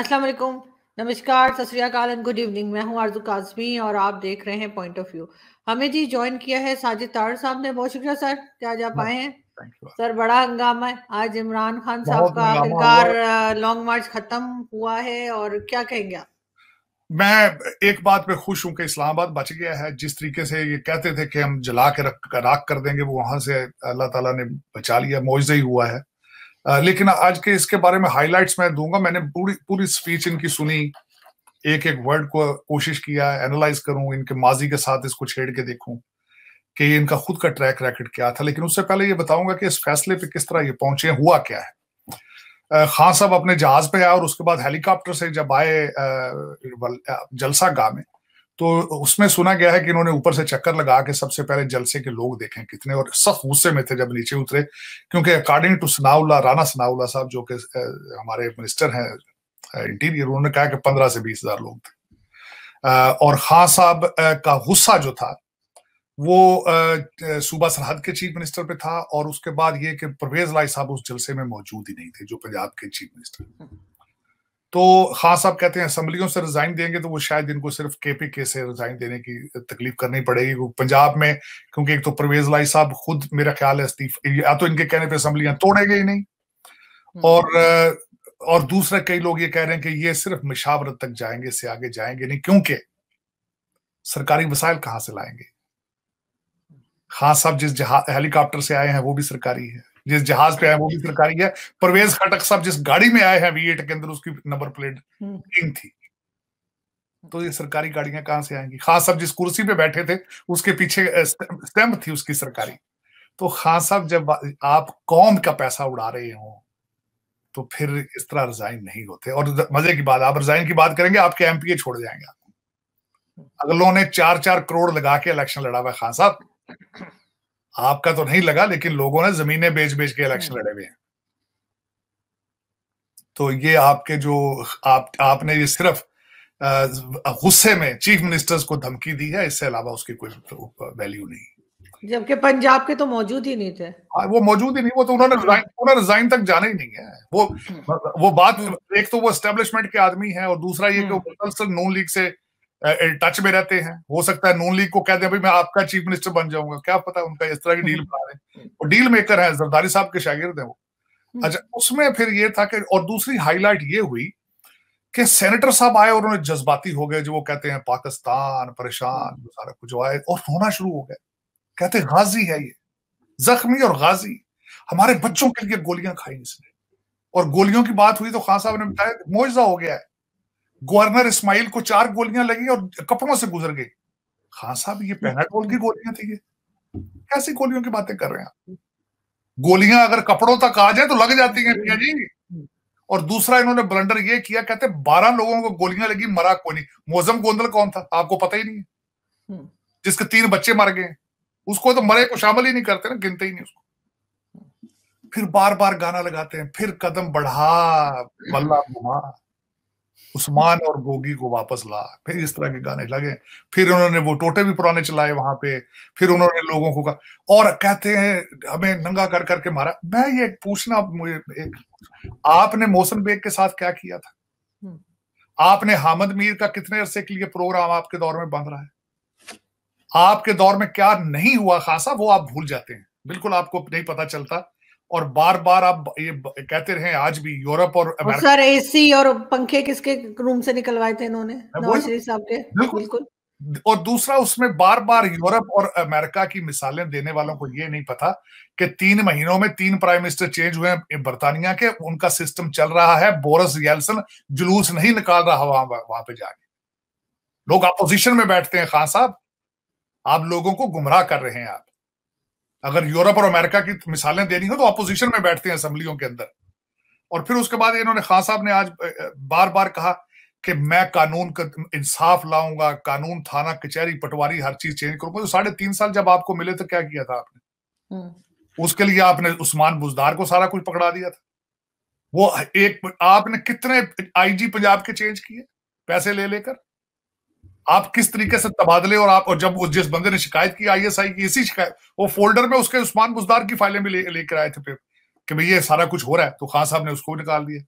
अस्सलाम वालेकुम नमस्कार सत श्रीकाल एंड गुड इवनिंग मैं हूं आरजू काजमी और आप देख रहे हैं पॉइंट ऑफ व्यू हमें जी ज्वाइन किया है साजिद तार साहब ने बहुत शुक्रिया सर क्या आज आप आए हैं सर बड़ा हंगामा है आज इमरान खान साहब का आखिरकार लॉन्ग मार्च खत्म हुआ है और क्या कहेंगे आप मैं एक बात पे खुश हूं कि इस्लामाबाद बच गया है जिस तरीके से ये कहते थे कि हम जला के रख राख कर देंगे वो वहां से अल्लाह ताला ने बचा लिया मुआवजा ही हुआ है लेकिन आज के इसके बारे में हाइलाइट्स मैं दूंगा मैंने पूरी पूरी स्पीच इनकी सुनी एक एक वर्ड को कोशिश किया एनालाइज करूं इनके माजी के साथ इसको छेड़ के देखूं कि इनका खुद का ट्रैक रैकेट क्या था लेकिन उससे पहले ये बताऊंगा कि इस फैसले पे किस तरह ये पहुंचे हुआ क्या है खान साहब अपने जहाज पे आए और उसके बाद हेलीकॉप्टर से जब आए जलसा गाह में तो उसमें सुना गया है कि इन्होंने ऊपर से चक्कर लगा के सबसे पहले जलसे के लोग देखे कितने और सख्त गुस्से में थे जब नीचे उतरे क्योंकि अकॉर्डिंग टू सनाउल्ला राना सनाउल्ला साहब जो कि हमारे मिनिस्टर हैं इंटीरियर उन्होंने कहा कि पंद्रह से बीस हजार लोग थे और खां साहब का गुस्सा जो था वो सूबा सरहद के चीफ मिनिस्टर पे था और उसके बाद ये कि परवेज लाई साहब उस जलसे में मौजूद ही नहीं थे जो पंजाब के चीफ मिनिस्टर तो खास साहब कहते हैं असम्बलियों से रिजाइन देंगे तो वो शायद इनको सिर्फ के पी के से रिजाइन देने की तकलीफ करनी पड़ेगी पंजाब में क्योंकि एक तो परवेज लाई साहब खुद मेरा ख्याल है इस्तीफा या तो इनके कहने पर असम्बलियां तोड़ेंगे ही नहीं हम्म। और और दूसरा कई लोग ये कह रहे हैं कि ये सिर्फ मिशावरत तक जाएंगे से आगे जाएंगे नहीं क्योंकि सरकारी वसाइल कहां से लाएंगे खास साहब जिस हेलीकॉप्टर से आए हैं वो भी सरकारी है जिस जहाज पे आए वो भी सरकारी है परवेज खटक साहब जिस गाड़ी में आए हैं वी के अंदर उसकी नंबर प्लेट तीन थी तो ये सरकारी गाड़ियां कहां से आएंगी खास साहब जिस कुर्सी पे बैठे थे उसके पीछे स्टैम्प थी उसकी सरकारी तो खान साहब जब आप कौम का पैसा उड़ा रहे हो तो फिर इस तरह रिजाइन नहीं होते और मजे की बात आप रिजाइन की बात करेंगे आपके एमपीए छोड़ जाएंगे आपको अगलों ने चार चार करोड़ लगा के इलेक्शन लड़ा हुआ खान साहब आपका तो नहीं लगा लेकिन लोगों ने जमीनें बेच बेच के इलेक्शन हम्म। लड़े हुए हैं तो ये आपके जो आप आपने ये सिर्फ गुस्से में चीफ मिनिस्टर्स को धमकी दी है इससे अलावा उसकी कोई वैल्यू नहीं जबकि पंजाब के तो मौजूद ही नहीं थे आ, हाँ, वो मौजूद ही नहीं वो तो उन्होंने हाँ। उन्होंने रिजाइन तक जाना ही नहीं है वो हम्म। वो बात एक तो वो एस्टेब्लिशमेंट के आदमी है और दूसरा ये हम्म। कि नून लीग से टच में रहते हैं हो सकता है नून लीग को कहते हैं भाई मैं आपका चीफ मिनिस्टर बन जाऊंगा क्या पता उनका इस तरह की डील बना रहे हैं और डील मेकर है जरदारी साहब के शागिर्द है वो हम्म। अच्छा उसमें फिर ये था कि और दूसरी हाईलाइट ये हुई कि सेनेटर साहब आए और उन्हें जज्बाती हो गए जो वो कहते हैं पाकिस्तान परेशान हम्म। सारा कुछ आए और रोना शुरू हो गए कहते गाजी है ये जख्मी और गाजी हमारे बच्चों के लिए गोलियां खाई इसने और गोलियों की बात हुई तो खान साहब ने बताया मुआवजा हो गया है गवर्नर इस्माइल को चार गोलियां लगी और कपड़ों से गुजर गई खान साहब ये हम्म। पेनाडोल की गोलियां थी ये कैसी गोलियों की बातें कर रहे हैं गोलियां अगर कपड़ों तक आ जाए तो लग जाती हैं भैया जी और दूसरा इन्होंने ब्लंडर ये किया कहते बारह लोगों को गोलियां लगी मरा कोई नहीं मोजम गोंदल कौन था आपको पता ही नहीं है हम्म। जिसके तीन बच्चे मर गए उसको तो मरे को शामिल ही नहीं करते ना गिनते ही नहीं उसको फिर बार बार गाना लगाते हैं फिर कदम बढ़ा बल्ला घुमा उस्मान और गोगी को वापस ला फिर इस तरह के गाने लगे फिर उन्होंने वो टोटे भी पुराने चलाए वहां पे फिर उन्होंने लोगों को कहा और कहते हैं हमें नंगा कर करके मारा मैं ये पूछना मुझे एक आपने मोहसन बेग के साथ क्या किया था हम्म। आपने हामद मीर का कितने अरसे के लिए प्रोग्राम आपके दौर में बंध रहा है आपके दौर में क्या नहीं हुआ खासा वो आप भूल जाते हैं बिल्कुल आपको नहीं पता चलता और बार बार आप ये कहते रहे आज भी यूरोप और अमेरिका सर एसी और पंखे किसके रूम से निकलवाए थे इन्होंने साहब के बिल्कुल और दूसरा उसमें बार बार यूरोप और अमेरिका की मिसालें देने वालों को ये नहीं पता कि तीन महीनों में तीन प्राइम मिनिस्टर चेंज हुए हैं बर्तानिया के उनका सिस्टम चल रहा है बोरस येल्सन जुलूस नहीं निकाल रहा वहां वहां पे जाके लोग अपोजिशन में बैठते हैं खान साहब आप लोगों को गुमराह कर रहे हैं आप अगर यूरोप और अमेरिका की मिसालें देनी हो तो अपोजिशन में बैठते हैं असम्बलियों के अंदर और फिर उसके बाद इन्होंने खान साहब ने आज बार बार कहा कि मैं कानून का इंसाफ लाऊंगा कानून थाना कचहरी पटवारी हर चीज चेंज करूंगा तो साढ़े तीन साल जब आपको मिले तो क्या किया था आपने हम्म। उसके लिए आपने उस्मान बुजदार को सारा कुछ पकड़ा दिया था वो एक आपने कितने आईजी पंजाब के चेंज किए पैसे ले लेकर आप किस तरीके से तबादले और आप और जब जिस बंदे ने शिकायत की आईएसआई की इसी शिकायत वो फोल्डर में उसके उस्मान बुजदार की फाइलें भी लेकर ले, आए थे पेपर कि भाई ये सारा कुछ हो रहा है तो खान साहब ने उसको निकाल दिया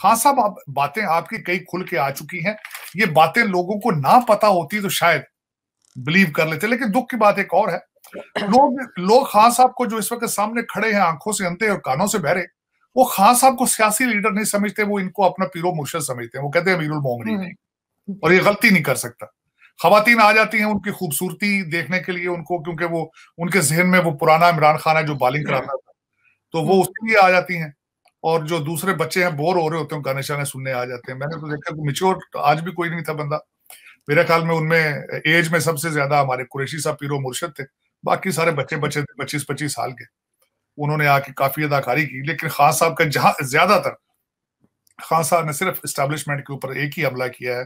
खान साहब आप बातें आपकी कई खुल के आ चुकी हैं ये बातें लोगों को ना पता होती तो शायद बिलीव कर लेते लेकिन दुख की बात एक और है लोग लोग खान साहब को जो इस वक्त सामने खड़े हैं आंखों से अंधे और कानों से बहरे वो खान साहब को सियासी लीडर नहीं समझते वो इनको अपना पीरो मुर्शद समझते हैं वो कहते हैं अमीरुल मोमनी हम्म। नहीं और ये गलती नहीं कर सकता खातन आ जाती हैं उनकी खूबसूरती देखने के लिए उनको क्योंकि वो उनके जहन में वो पुराना इमरान खान है जो बॉलिंग कराता था तो वो हम्म। उसके लिए आ जाती हैं और जो दूसरे बच्चे हैं बोर हो रहे होते हैं गाने शाने सुनने आ जाते हैं मैंने तो देखा मिच्योर आज भी कोई नहीं था बंदा मेरे ख्याल में उनमें एज में सबसे ज्यादा हमारे कुरेशी साहब पीरो मुर्शद थे बाकी सारे बच्चे बच्चे थे पच्चीस पच्चीस साल के उन्होंने आके काफी अदाकारी की लेकिन खान साहब का जहां ज्यादातर खान साहब ने सिर्फ इस्टेब्लिशमेंट के ऊपर एक ही हमला किया है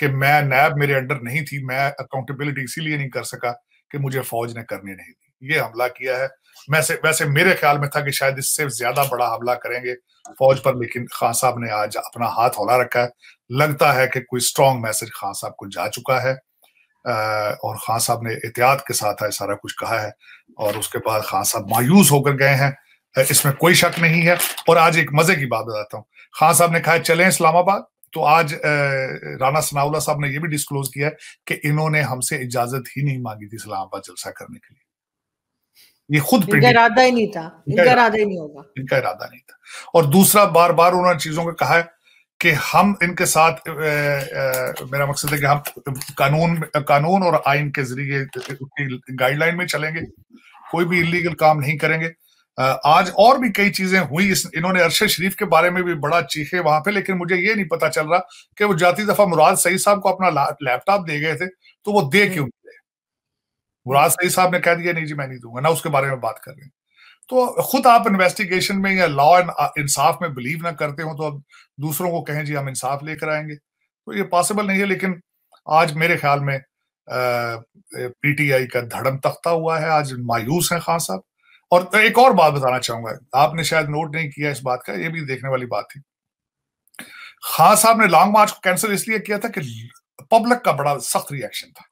कि मैं नैब मेरे अंडर नहीं थी मैं अकाउंटेबिलिटी इसीलिए नहीं कर सका कि मुझे फौज ने करने नहीं दी ये हमला किया है वैसे वैसे मेरे ख्याल में था कि शायद इससे ज्यादा बड़ा हमला करेंगे फौज पर लेकिन खान साहब ने आज अपना हाथ हौला रखा है लगता है कि कोई स्ट्रॉन्ग मैसेज खान साहब को जा चुका है और खान साहब ने एहतियात के साथ है सारा कुछ कहा है और उसके बाद खान साहब मायूस होकर गए हैं इसमें कोई शक नहीं है और आज एक मजे की बात बताता हूँ खान साहब ने कहा चले इस्लामाबाद तो आज राणा सनाउला साहब ने यह भी डिस्क्लोज किया कि इन्होंने हमसे इजाजत ही नहीं मांगी थी इस्लामाबाद जलसा करने के लिए ये खुद इनका इरादा ही नहीं था इनका इरादा ही नहीं होगा इनका इरादा नहीं था और दूसरा बार बार उन्होंने चीजों को कहा है कि हम इनके साथ ए, ए, मेरा मकसद है कि हम कानून कानून और आइन के जरिए गाइडलाइन में चलेंगे कोई भी इलीगल काम नहीं करेंगे आज और भी कई चीजें हुई इस इन्होंने अरशद शरीफ के बारे में भी बड़ा चीखे वहां पे लेकिन मुझे ये नहीं पता चल रहा कि वो जाती दफा मुराद सईद साहब को अपना लैपटॉप दे गए थे तो वो दे हम्म। क्यों गए मुराद सईद साहब ने कह दिया नहीं जी मैं नहीं दूंगा ना उसके बारे में बात कर रहे हैं तो खुद आप इन्वेस्टिगेशन में या लॉ एंड uh, इंसाफ में बिलीव ना करते हो तो अब दूसरों को कहें जी हम इंसाफ लेकर आएंगे तो ये पॉसिबल नहीं है लेकिन आज मेरे ख्याल में पीटीआई का धड़म तख्ता हुआ है आज मायूस है खान साहब और तो एक और बात बताना चाहूंगा आपने शायद नोट नहीं किया इस बात का ये भी देखने वाली बात थी खान साहब ने लॉन्ग मार्च को कैंसिल इसलिए किया था कि पब्लिक का बड़ा सख्त रिएक्शन था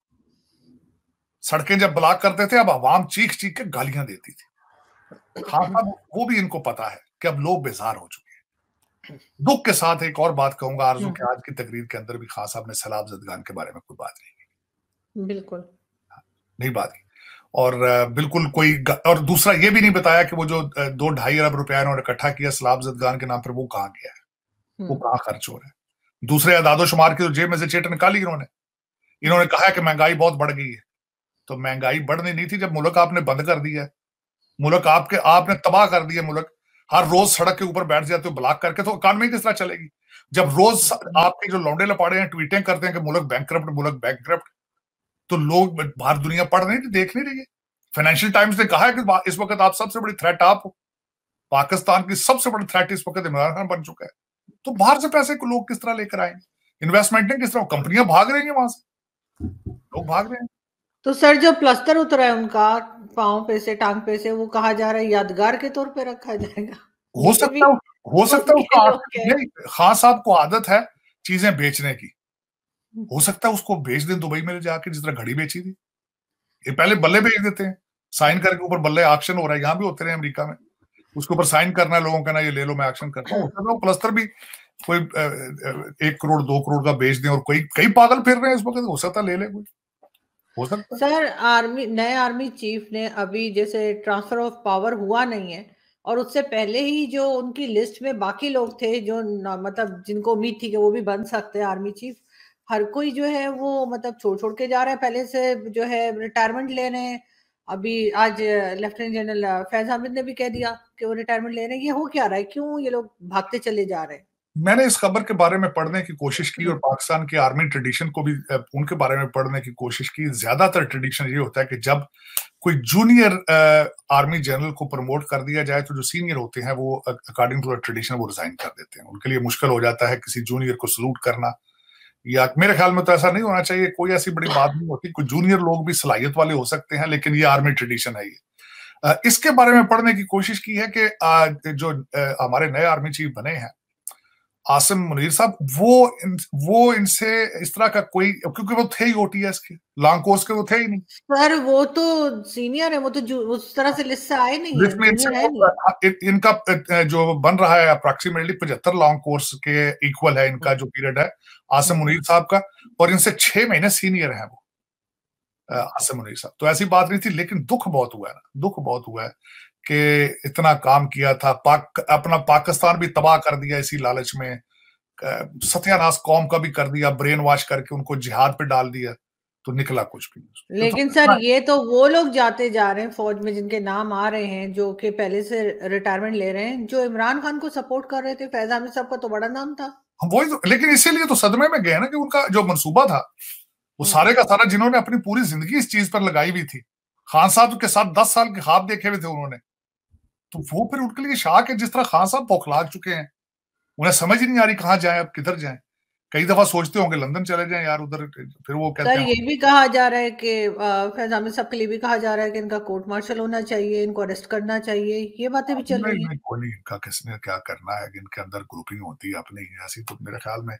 सड़कें जब ब्लॉक करते थे अब आवाम चीख चीख के गालियां देती थी खान साहब वो भी इनको पता है कि अब लोग बेजार हो चुके हैं दुख के साथ एक और बात कहूंगा आरजू के हम्म। आज की तकरीर के अंदर भी खान साहब ने सैलाब जदगान के बारे में कोई बात नहीं की बिल्कुल नहीं बात की और बिल्कुल कोई और दूसरा ये भी नहीं बताया कि वो जो दो ढाई अरब रुपया इन्होंने इकट्ठा किया सलाब जदगान के नाम पर वो कहाँ गया है वो हम्म। कहाँ खर्च हो रहा है दूसरे शुमार की तो जेब में से चेट निकाली इन्होंने इन्होंने कहा कि महंगाई बहुत बढ़ गई है तो महंगाई बढ़नी नहीं थी जब मुल्क आपने बंद कर दिया है मुल्क आपके आपने तबाह कर दिया मुल्क हर रोज सड़क के ऊपर बैठ जाते हो ब्लॉक करके तो इकानमी किस तरह चलेगी जब रोज आपके जो लौंडे लपाड़े हैं ट्वीटें करते हैं कि मुल्क बैंक मुल्क बैंक तो लोग बाहर दुनिया पढ़ रहे थे देख नहीं रही है फाइनेंशियल टाइम्स ने कहा है कि इस वक्त आप सबसे बड़ी थ्रेट आप हो पाकिस्तान की सबसे बड़ी थ्रेट इस वक्त इमरान खान बन चुका है तो बाहर से पैसे को लोग किस तरह लेकर आएंगे इन्वेस्टमेंट किस तरह कंपनियां भाग रही है वहां से लोग भाग रहे हैं तो सर जो प्लस्तर उतरा है उनका पाँव पे से टांग पे से वो कहा जा रहा है यादगार के तौर पे रखा जाएगा हो सकता हो सकता है खान साहब को आदत है चीजें बेचने की हो सकता है उसको बेच दें दुबई में जाके जिस तरह घड़ी बेची थी ये पहले बल्ले भेज देते हैं साइन करके ऊपर बल्ले एक्शन हो रहा है यहाँ भी होते रहे अमेरिका में उसके ऊपर साइन करना है लोगों का ना ये ले लो मैं एक्शन करता हूँ तो प्लस्तर भी कोई एक करोड़ दो करोड़ का बेच दें और कोई कई पागल फिर रहे हैं इस वक्त हो सकता ले ले कोई हो सकता सर आर्मी नए आर्मी चीफ ने अभी जैसे ट्रांसफर ऑफ पावर हुआ नहीं है और उससे पहले ही जो उनकी लिस्ट में बाकी लोग थे जो मतलब जिनको उम्मीद थी कि वो भी बन सकते हैं आर्मी चीफ हर कोई जो है वो मतलब छोड़ छोड़ के जा रहा है पहले से जो है रिटायरमेंट ले रहे हैं अभी आज लेफ्टिनेंट जनरल फैज हामिद ने भी कह दिया कि वो रिटायरमेंट ले रहे हैं ये हो क्या रहा है क्यों ये लोग भागते चले जा रहे हैं मैंने इस खबर के बारे में पढ़ने की कोशिश की हम्म। और पाकिस्तान के आर्मी ट्रेडिशन को भी उनके बारे में पढ़ने की कोशिश की ज्यादातर ट्रेडिशन ये होता है कि जब कोई जूनियर आर्मी जनरल को प्रमोट कर दिया जाए तो जो सीनियर होते हैं वो अकॉर्डिंग टू द ट्रेडिशन वो रिजाइन कर देते हैं उनके लिए मुश्किल हो जाता है किसी जूनियर को सलूट करना या मेरे ख्याल में तो ऐसा नहीं होना चाहिए कोई ऐसी बड़ी बात नहीं होती कुछ जूनियर लोग भी सलाहियत वाले हो सकते हैं लेकिन ये आर्मी ट्रेडिशन है ये इसके बारे में पढ़ने की कोशिश की है कि जो हमारे नए आर्मी चीफ बने हैं आसिम मुनीर साहब वो इन, वो इनसे इस तरह का कोई क्योंकि वो थे ही ओटीएस के लॉन्ग कोर्स के वो तो थे ही नहीं सर वो तो सीनियर है वो तो उस तरह से लिस्ट से आए नहीं, लिस्ट में इनसे हाँ, इन, इनका जो बन रहा है अप्रोक्सीमेटली पचहत्तर लॉन्ग कोर्स के इक्वल है इनका जो पीरियड है आसिम मुनीर साहब का और इनसे छह महीने सीनियर है वो आसिम मुनीर साहब तो ऐसी बात नहीं थी लेकिन दुख बहुत हुआ है ना दुख बहुत हुआ है कि इतना काम किया था पाक अपना पाकिस्तान भी तबाह कर दिया इसी लालच में सत्यानाश कौम का भी कर दिया ब्रेन वॉश करके उनको जिहाद पे डाल दिया तो निकला कुछ भी लेकिन तो सर ये तो वो लोग जाते जा रहे हैं फौज में जिनके नाम आ रहे हैं जो कि पहले से रिटायरमेंट ले रहे हैं जो इमरान खान को सपोर्ट कर रहे थे फैज साहब का तो बड़ा नाम था वही तो, लेकिन इसीलिए तो सदमे में गए ना कि उनका जो मनसूबा था वो हम्म। सारे का सारा जिन्होंने अपनी पूरी जिंदगी इस चीज पर लगाई हुई थी खान साहब के साथ दस साल के खाब देखे हुए थे उन्होंने तो वो फिर उनके लिए शाक है जिस तरह खान साहब बौखला चुके हैं उन्हें समझ ही नहीं आ रही कहाँ जाए अब किधर जाए कई दफा सोचते होंगे लंदन चले जाए यार उधर फिर वो कहते हैं ये भी कहा जा रहा है कि फैज आमिर साहब के लिए भी कहा जा रहा है कि इनका कोर्ट मार्शल होना चाहिए इनको अरेस्ट करना चाहिए ये बातें भी चल रही है कोई नहीं इनका किसने क्या करना है इनके अंदर ग्रुपिंग होती है अपनी ऐसी तो मेरे ख्याल में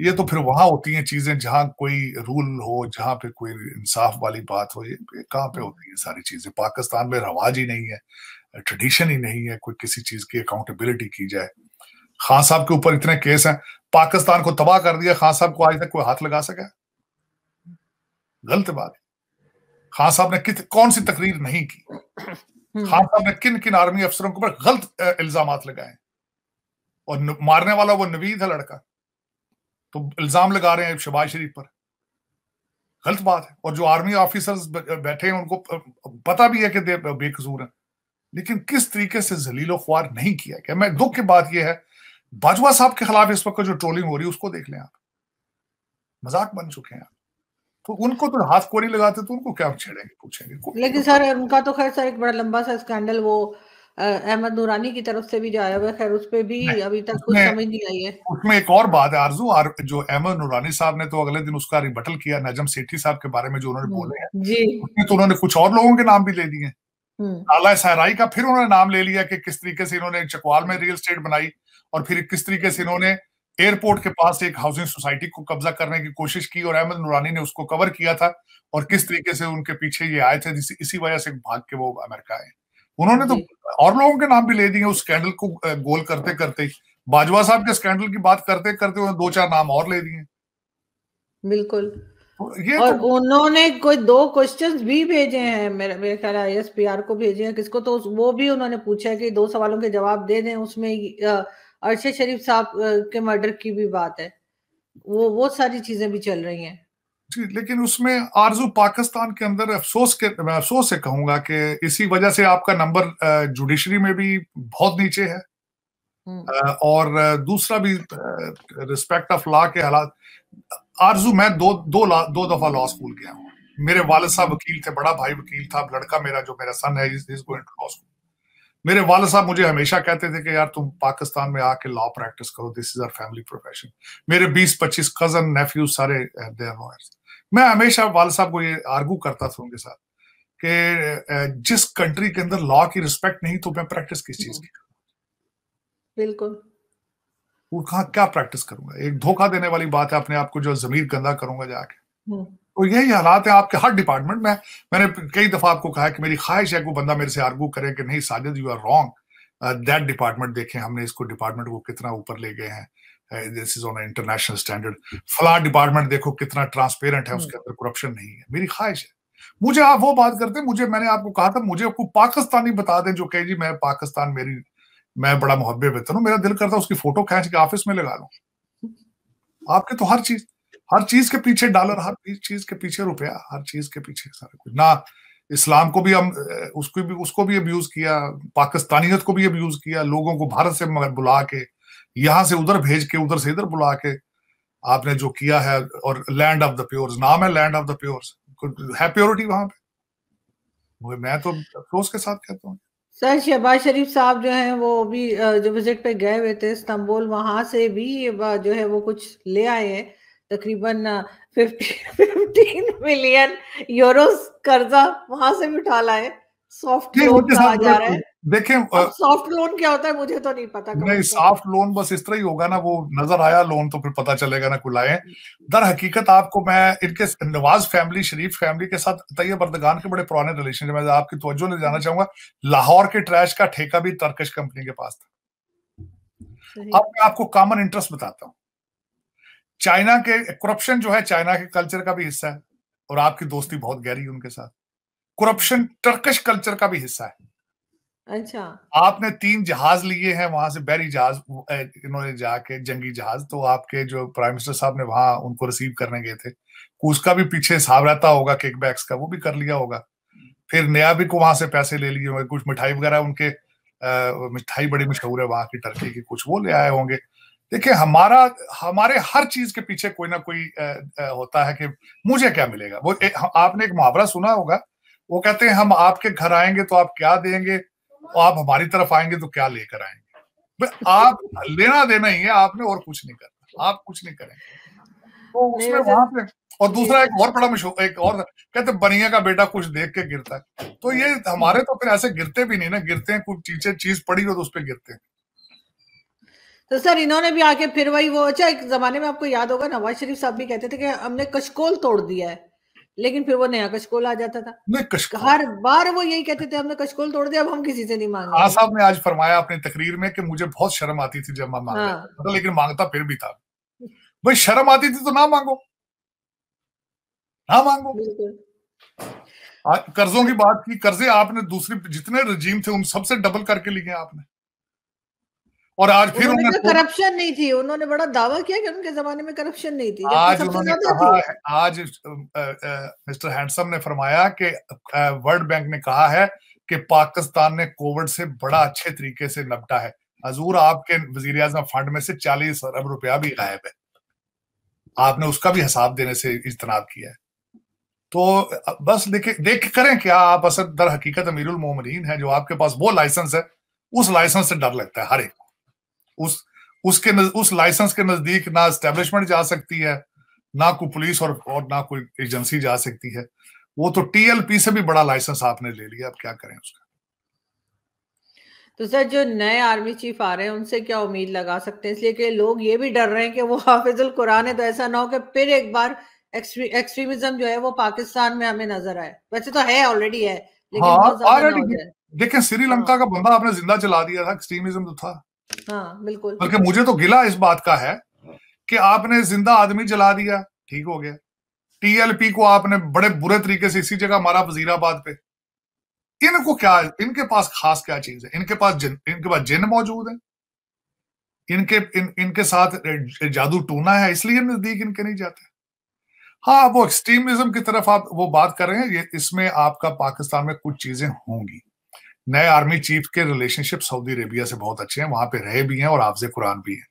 ये तो फिर वहां होती है चीजें जहाँ कोई रूल हो जहाँ पे कोई इंसाफ वाली बात हो ये कहाँ पे हम्म। होती है सारी चीजें पाकिस्तान में रवाज ही नहीं है ट्रेडिशन ही नहीं है कोई किसी चीज की अकाउंटेबिलिटी की जाए खान साहब के ऊपर इतने केस हैं पाकिस्तान को तबाह कर दिया खान साहब को आज तक कोई हाथ लगा सका गलत बात खान साहब ने कित कौन सी तकरीर नहीं की हम्म। खान साहब ने किन किन आर्मी अफसरों के ऊपर गलत इल्जाम लगाए और न, मारने वाला वो नवीद है लड़का तो इल्जाम लगा रहे हैं शबाज शरीफ पर गलत बात है और जो आर्मी ऑफिसर्स बैठे हैं उनको पता भी है कि बेकसूर हैं लेकिन किस तरीके से जलीलो ख्वार नहीं किया गया मैं दुख की बात यह है बाजवा साहब के खिलाफ इस वक्त जो ट्रोलिंग हो रही है उसको देख लें आप मजाक बन चुके हैं तो उनको तो हाथ कोरी लगाते तो उनको क्या छेड़ेंगे पूछेंगे लेकिन सर उनका तो खैर सर एक बड़ा लंबा सा स्कैंडल वो अहमद नूरानी की तरफ से भी जो आया हुआ खैर उस पर भी अभी तक कुछ समझ नहीं आई है उसमें एक और बात है आरजू आर, जो अहमद नूरानी साहब ने तो अगले दिन उसका रिबटल किया नजम सेठी साहब के बारे में जो उन्होंने हम्म, बोले हैं जी तो उन्होंने कुछ और लोगों के नाम भी ले लिए आला हम्म। सहराई का फिर उन्होंने नाम ले लिया कि किस तरीके से इन्होंने चकवाल में रियल स्टेट बनाई और फिर किस तरीके से इन्होंने एयरपोर्ट के पास एक हाउसिंग सोसाइटी को कब्जा करने की कोशिश की और अहमद नूरानी ने उसको कवर किया था और किस तरीके से उनके पीछे ये आए थे जिस इसी वजह से भाग के वो अमेरिका आए उन्होंने तो और लोगों के नाम भी ले दिए उस स्कैंडल को गोल करते करते बाजवा साहब के स्कैंडल की बात करते करते उन्होंने दो चार नाम और ले दिए बिल्कुल और तो... उन्होंने कोई दो क्वेश्चंस भी भेजे हैं मेरे मेरे ख्याल आई एस पी आर को भेजे हैं किसको तो वो भी उन्होंने पूछा है कि दो सवालों के जवाब दे दें उसमें अरशद शरीफ साहब के मर्डर की भी बात है वो वो सारी चीजें भी चल रही हैं जी लेकिन उसमें आरजू पाकिस्तान के अंदर अफसोस के मैं अफसोस से कहूंगा कि इसी वजह से आपका नंबर जुडिशरी में भी बहुत नीचे है हम्म। और दूसरा भी रिस्पेक्ट ऑफ लॉ के हालात आरजू मैं दो दो दो दफा लॉ स्कूल गया हूँ मेरे वाल साहब वकील थे बड़ा भाई वकील था लड़का मेरा जो मेरा सन है इस गोइंग टू लॉ स्कूल मेरे वाल साहब मुझे हमेशा कहते थे कि यार तुम पाकिस्तान में आके लॉ प्रैक्टिस करो this is our family profession मेरे 20-25 कजन नेफ्यूज सारे लॉयर्स uh, मैं हमेशा वाल साहब को ये आर्गू करता था उनके साथ कि uh, जिस कंट्री के अंदर लॉ की रिस्पेक्ट नहीं तो मैं प्रैक्टिस किस चीज की बिल्कुल वो कहा क्या प्रैक्टिस करूंगा एक धोखा देने वाली बात है अपने आप को जो जमीर गंदा करूंगा जाके और हम्म। तो यही हालात है आपके हर डिपार्टमेंट में मैंने कई दफा आपको कहा कि मेरी ख्वाहिश है कि बंदा मेरे से आर्गू करे कि नहीं Sajid you are wrong that department देखें हमने इसको डिपार्टमेंट को कितना ऊपर ले गए हैं this is on international standard फला डिपार्टमेंट देखो कितना ट्रांसपेरेंट है हम्म। उसके अंदर करप्शन नहीं है मेरी ख्वाहिश है मुझे आप वो बात करते मुझे मैंने आपको कहा था मुझे आपको पाकिस्तानी बता दें जो कहे जी मैं पाकिस्तान मेरी मैं बड़ा मुहब्बे बेहतर हूँ मेरा दिल करता है उसकी फोटो खींच के ऑफिस में लगा लू आपके तो हर चीज हर चीज के पीछे डॉलर हर चीज के पीछे रुपया हर चीज के पीछे सारा कुछ ना इस्लाम को भी हम उसको भी उसको भी अब्यूज किया पाकिस्तानियत को भी अब्यूज किया लोगों को भारत से बुला के यहाँ से उधर भेज के उधर से इधर बुला के आपने जो किया है और लैंड ऑफ द प्योर्स नाम है लैंड ऑफ द प्योर्स है प्योरिटी वहां पे मैं तो अफसोस के साथ कहता हूँ सर शहबाज शरीफ साहब जो हैं वो अभी जो विजिट पे गए हुए थे इस्तांबुल वहां से भी जो है वो कुछ ले आए हैं तकरीबन फिफ्टी फिफ्टीन मिलियन यूरोस कर्जा वहां से भी उठा लाए सॉफ्ट लोन कहा जा रहा है देखें सॉफ्ट लोन क्या होता है मुझे तो नहीं पता नहीं सॉफ्ट लोन बस इस तरह ही होगा ना वो नजर आया लोन तो फिर पता चलेगा ना दर हकीकत आपको मैं इनके नवाज फैमिली शरीफ फैमिली के साथ तैयब बर्दगान के बड़े पुराने रिलेशन आपकी तवज्जो जाना हम्म। चाहूंगा लाहौर के ट्रैश का ठेका भी तर्कश कंपनी के पास था अब मैं आपको कॉमन इंटरेस्ट बताता हूँ चाइना के करप्शन जो है चाइना के कल्चर का भी हिस्सा है और आपकी दोस्ती बहुत गहरी है उनके साथ करप्शन टर्किश कल्चर का भी हिस्सा है अच्छा आपने तीन जहाज लिए हैं वहां से बैरी जहाज इन्होंने जाके जंगी जहाज तो आपके जो प्राइम मिनिस्टर साहब ने वहां उनको रिसीव करने गए थे उसका भी पीछे हिसाब रहता होगा बैग्स का वो भी कर लिया होगा फिर नया भी को वहां से पैसे ले लिए होंगे कुछ मिठाई वगैरह उनके मिठाई बड़ी मशहूर है वहां की टर्की की कुछ वो ले आए होंगे देखिए हमारा हमारे हर चीज के पीछे कोई ना कोई आ, आ, होता है कि मुझे क्या मिलेगा वो ए, आपने एक मुहावरा सुना होगा वो कहते हैं हम आपके घर आएंगे तो आप क्या देंगे और आप हमारी तरफ आएंगे तो क्या लेकर आएंगे आप लेना देना ही है आपने और कुछ नहीं करना आप कुछ नहीं करेंगे तो उसमें वहां पे और दूसरा एक और बड़ा मशहूर एक और कहते बनिया का बेटा कुछ देख के गिरता है तो ये हमारे तो फिर ऐसे गिरते भी नहीं ना गिरते हैं कुछ चीजें चीज पड़ी हो तो उस पर गिरते हैं तो सर इन्होंने भी आके फिर वही वो अच्छा एक जमाने में आपको याद होगा नवाज शरीफ साहब भी कहते थे कि हमने कशकोल तोड़ दिया है लेकिन फिर वो नया कशकोल आ जाता था नहीं हर बार वो यही कहते थे हमने कशकोल तोड़ दिया अब हम किसी से नहीं मांगे हाँ साहब ने आज फरमाया अपनी तकरीर में कि मुझे बहुत शर्म आती थी जब मैं मांग हाँ। तो लेकिन मांगता फिर भी था भाई शर्म आती थी तो ना मांगो ना मांगो कर्जों की बात की कर्जे आपने दूसरी जितने रजीम थे उन सबसे डबल करके लिए आपने और आज फिर उन्होंने करप्शन तो नहीं थी उन्होंने बड़ा दावा किया कि उनके जमाने में करप्शन नहीं थी आज उन्होंने कहा आज मिस्टर हैंडसम ने फरमाया कि वर्ल्ड बैंक ने कहा है कि पाकिस्तान ने कोविड से बड़ा अच्छे तरीके से निपटा है हजूर आपके वजीर आजम फंड में से चालीस अरब रुपया भी गायब है आपने उसका भी हिसाब देने से इजतनाब किया है तो बस देखे देख करें क्या आप असर दर हकीकत अमीरुल मोमिन है जो आपके पास वो लाइसेंस है उस लाइसेंस से डर लगता है हर एक उस उसके नज, उस लाइसेंस के नजदीक ना स्टेब्लिशमेंट जा सकती है ना कोई पुलिस और और ना कोई एजेंसी जा सकती है वो तो टीएलपी से भी बड़ा लाइसेंस आपने ले लिया अब क्या करें उसका तो सर जो नए आर्मी चीफ आ रहे हैं उनसे क्या उम्मीद लगा सकते हैं इसलिए कि लोग ये भी डर रहे हैं कि वो हाफिजुल कुरान है तो ऐसा ना हो कि फिर एक बार एक्सट्रीमिज्म जो है वो पाकिस्तान में हमें नजर आए वैसे तो है ऑलरेडी है लेकिन हाँ, देखें श्रीलंका हाँ। का बंदा आपने जिंदा चला दिया था एक्सट्रीमिज्म तो था हाँ, बिल्कुल बल्कि मुझे तो गिला इस बात का है कि आपने जिंदा आदमी जला दिया ठीक हो गया टीएलपी को आपने बड़े बुरे तरीके से इसी जगह मारा वजीराबाद पे इनको क्या इनके पास खास क्या चीज है इनके पास जिन इनके पास जिन मौजूद है इनके इन, इनके साथ जादू टूना है इसलिए नजदीक इनके नहीं जाते हाँ वो एक्सट्रीमिज्म की तरफ आप वो बात कर रहे हैं ये इसमें आपका पाकिस्तान में कुछ चीजें होंगी नए आर्मी चीफ के रिलेशनशिप सऊदी अरेबिया से बहुत अच्छे हैं वहां पे रहे भी हैं और आपसे कुरान भी हैं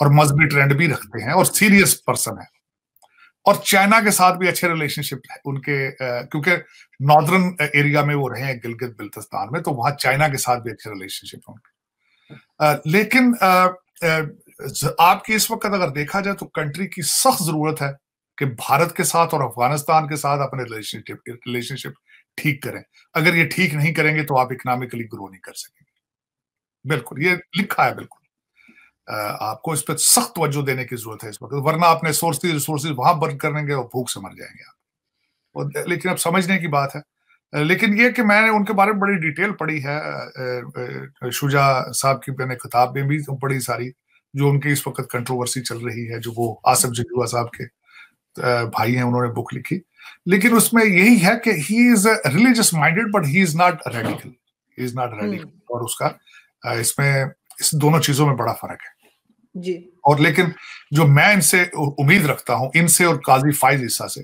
और मजहबी ट्रेंड भी रखते हैं और सीरियस पर्सन है और चाइना के साथ भी अच्छे रिलेशनशिप है उनके क्योंकि नॉर्दर्न एरिया में वो रहे हैं गिलगित बिल्तिस्तान में तो वहां चाइना के साथ भी अच्छे रिलेशनशिप है उनके लेकिन आपकी इस वक्त अगर देखा जाए तो कंट्री की सख्त जरूरत है कि भारत के साथ और अफगानिस्तान के साथ अपने रिलेशनशिप रिलेशनशिप ठीक करें अगर ये ठीक नहीं करेंगे तो आप इकोनॉमिकली ग्रो नहीं कर सकेंगे बिल्कुल ये लिखा है बिल्कुल आपको इस पर सख्त वजह देने की जरूरत है इस वक्त वरना अपने सोर्सेज रिसोर्स वहां बर्न करेंगे और भूख से मर जाएंगे आप और लेकिन अब समझने की बात है लेकिन ये कि मैंने उनके बारे में बड़ी डिटेल पढ़ी है शुजा साहब की मैंने किताबें में भी बड़ी तो सारी जो उनकी इस वक्त कंट्रोवर्सी चल रही है जो वो आसफ जजुआ साहब के भाई हैं उन्होंने बुक लिखी लेकिन उसमें यही है कि he is religious minded but he is not radical he is not radical और उसका इसमें इस दोनों चीजों में बड़ा फर्क है जी और लेकिन जो मैं इनसे उम्मीद रखता हूं इनसे और काजी फाइज ईसा से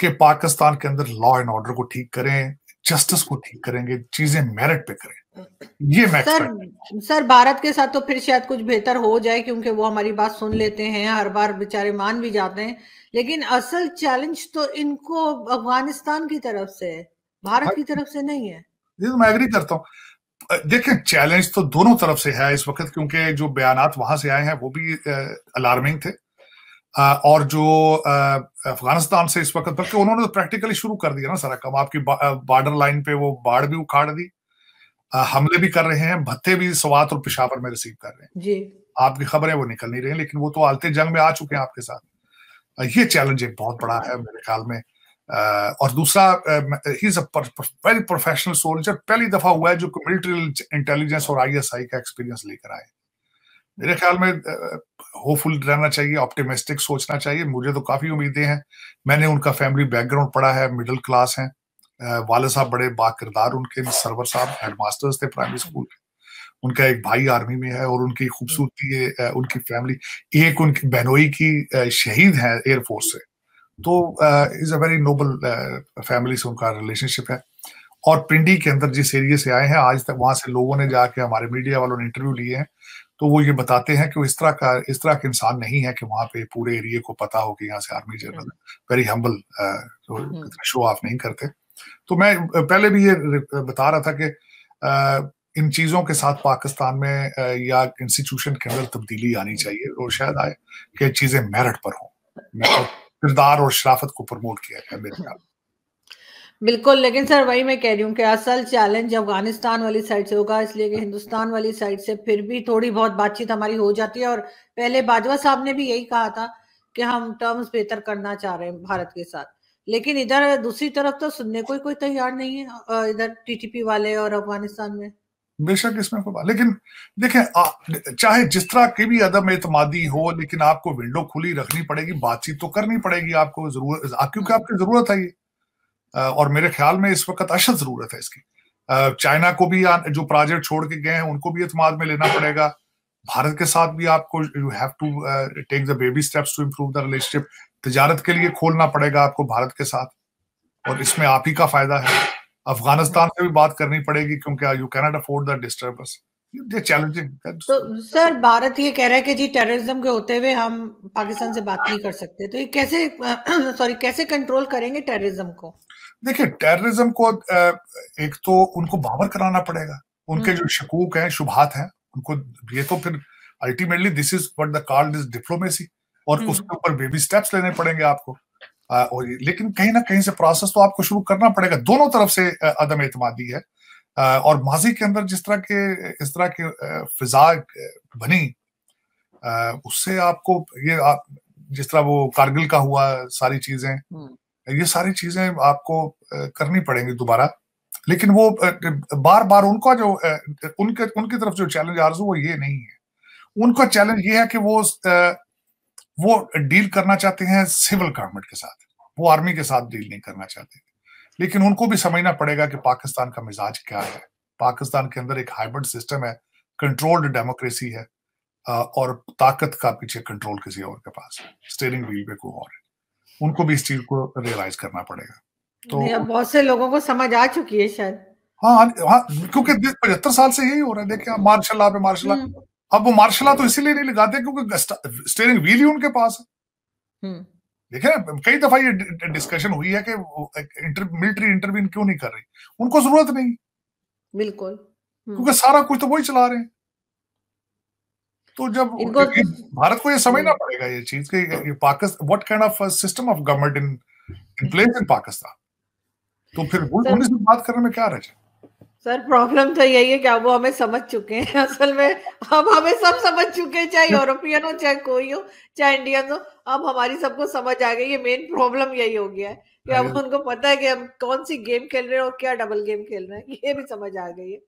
कि पाकिस्तान के अंदर लॉ एंड ऑर्डर को ठीक करें जस्टिस को ठीक करेंगे चीजें मेरिट पे करें ये मैं सर सर भारत के साथ तो फिर शायद कुछ बेहतर हो जाए क्योंकि वो हमारी बात सुन लेते हैं हर बार बेचारे मान भी जाते हैं लेकिन असल चैलेंज तो इनको अफगानिस्तान की तरफ से है भारत की तरफ से नहीं है तो मैं एग्री करता हूँ देखिए चैलेंज तो दोनों तरफ से है इस वक्त क्योंकि जो बयान वहां से आए हैं वो भी अलार्मिंग थे और जो अफगानिस्तान से इस वक्त बल्कि उन्होंने तो प्रैक्टिकली शुरू कर दिया ना सारा काम आपकी बॉर्डर लाइन पे वो बाढ़ भी उखाड़ दी हमले भी कर रहे हैं भत्ते भी सवात और पिशावर में रिसीव कर रहे हैं जी आपकी खबरें वो निकल नहीं रही लेकिन वो तो आलते जंग में आ चुके हैं आपके साथ ये चैलेंज एक बहुत बड़ा है मेरे ख्याल में और दूसरा he is very professional soldier पहली दफा हुआ है जो मिलिट्री इंटेलिजेंस और आईएसआई का एक्सपीरियंस लेकर आए मेरे ख्याल में होपफुल रहना चाहिए ऑप्टिमिस्टिक सोचना चाहिए मुझे तो काफी उम्मीदें हैं मैंने उनका फैमिली बैकग्राउंड पढ़ा है मिडिल क्लास है वाले साहब बड़े बाकिरदार उनके सरवर साहब हेडमास्टर्स थे प्राइमरी स्कूल के उनका एक भाई आर्मी में है और उनकी खूबसूरती उनकी फैमिली एक उनकी बहनोई की शहीद है एयरफोर्स से तो is a very noble family से उनका रिलेशनशिप है और पिंडी के अंदर जिस एरिया से आए हैं आज तक वहां से लोगों ने जाके हमारे मीडिया वालों ने इंटरव्यू लिए हैं तो वो ये बताते हैं कि वो इस तरह का इस तरह के इंसान नहीं है कि वहां पे पूरे एरिया को पता हो कि यहाँ से army general very humble show off नहीं करते तो मैं पहले भी ये बता रहा था कि इन चीज़ों के साथ पाकिस्तान में या इंस्टीट्यूशन के अंदर तब्दीली आनी चाहिए और शायद आए कि चीज़ें मेरिट पर हों तो किरदार और शराफत को प्रमोट किया जाए मेरे ख्याल बिल्कुल लेकिन सर वही मैं कह रही हूँ कि असल चैलेंज अफगानिस्तान वाली साइड से होगा इसलिए कि हिंदुस्तान वाली साइड से फिर भी थोड़ी बहुत बातचीत हमारी हो जाती है और पहले बाजवा साहब ने भी यही कहा था कि हम टर्म्स बेहतर करना चाह रहे हैं भारत के साथ लेकिन इधर दूसरी तरफ तो सुनने को कोई तैयार नहीं है इधर टीटीपी वाले और अफगानिस्तान में बेशक इसमें कोई लेकिन देखें चाहे जिस तरह की भी अदम एतमादी हो लेकिन आपको विंडो खुली रखनी पड़ेगी बातचीत तो करनी पड़ेगी आपको जरूरत आप, क्योंकि हाँ। आपकी जरूरत है ये और मेरे ख्याल में इस वक्त अशद जरूरत है इसकी चाइना को भी जो प्राजेक्ट छोड़ के गए हैं उनको भी एतमाद में लेना पड़ेगा भारत के साथ भी आपको you have to take the baby steps to improve the relationship तजारत के लिए खोलना पड़ेगा आपको भारत के साथ और इसमें आप ही का फायदा है अफगानिस्तान से भी बात करनी पड़ेगी क्योंकि you cannot afford the disturbance ये चैलेंजिंग तो सर भारत ये कह रहा है कि जी टेररिज्म के होते हुए हम पाकिस्तान से बात नहीं कर सकते तो ये कैसे सॉरी कैसे कंट्रोल करेंगे टेररिज्म को देखिए टेररिज्म को एक तो उनको बावर कराना पड़ेगा उनके हम्म। जो शकूक हैं शुभात हैं उनको ये तो फिर ultimately this is what the called is diplomacy और हम्म। उसके ऊपर बेबी स्टेप्स लेने पड़ेंगे आपको आ, और लेकिन कहीं ना कहीं से प्रोसेस तो आपको शुरू करना पड़ेगा दोनों तरफ से अदम एतमादी है आ, और माजी के अंदर जिस तरह के इस तरह की फिजा बनी आ, उससे आपको ये आप जिस तरह वो कारगिल का हुआ सारी चीजें हम्म। ये सारी चीजें आपको करनी पड़ेंगी दोबारा लेकिन वो बार बार उनका जो उनके उनकी तरफ जो चैलेंज आरजू वो ये नहीं है उनका चैलेंज ये है कि वो वो डील करना चाहते हैं सिविल गवर्नमेंट के साथ वो आर्मी के साथ डील नहीं करना चाहते लेकिन उनको भी समझना पड़ेगा कि पाकिस्तान का मिजाज क्या है पाकिस्तान के अंदर एक हाइब्रिड सिस्टम है कंट्रोल्ड डेमोक्रेसी है और ताकत का पीछे कंट्रोल किसी और के पास स्टेरिंग व्हील पे कोई और है उनको भी इस चीज को रियलाइज करना पड़ेगा तो बहुत से लोगों को समझ आ चुकी है शायद हाँ हाँ क्योंकि पचहत्तर साल से यही हो रहा है देखिए मार्शल लॉ पे मार्शल हम्म। लॉ अब वो मार्शला तो इसीलिए नहीं लगाते क्योंकि स्टेयरिंग व्हील ही उनके पास है हम्म। देखे ना कई दफा ये डिस्कशन हुई है कि इंटर, मिलिट्री इंटरवीन क्यों नहीं कर रही उनको जरूरत नहीं बिल्कुल हम्म। क्योंकि सारा कुछ तो वही चला रहे हैं तो जब भारत को ये समझना पड़ेगा ये चीज कि ये Pakistan what kind of system of government in in place in Pakistan तो फिर मुल्क से बात करने में क्या रह जाए सर प्रॉब्लम तो यही है कि अब वो हमें समझ चुके हैं असल में अब हमें सब समझ चुके हैं चाहे यूरोपियन हो चाहे कोई हो चाहे इंडियन हो अब हमारी सबको समझ आ गई ये मेन प्रॉब्लम यही हो गया है कि अब उनको पता है कि हम कौन सी गेम खेल रहे हैं और क्या डबल गेम खेल रहे हैं ये भी समझ आ गई है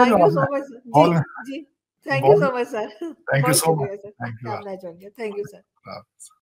थैंक यू सो मच जी जी thank you so much sir thank you so much thank you sir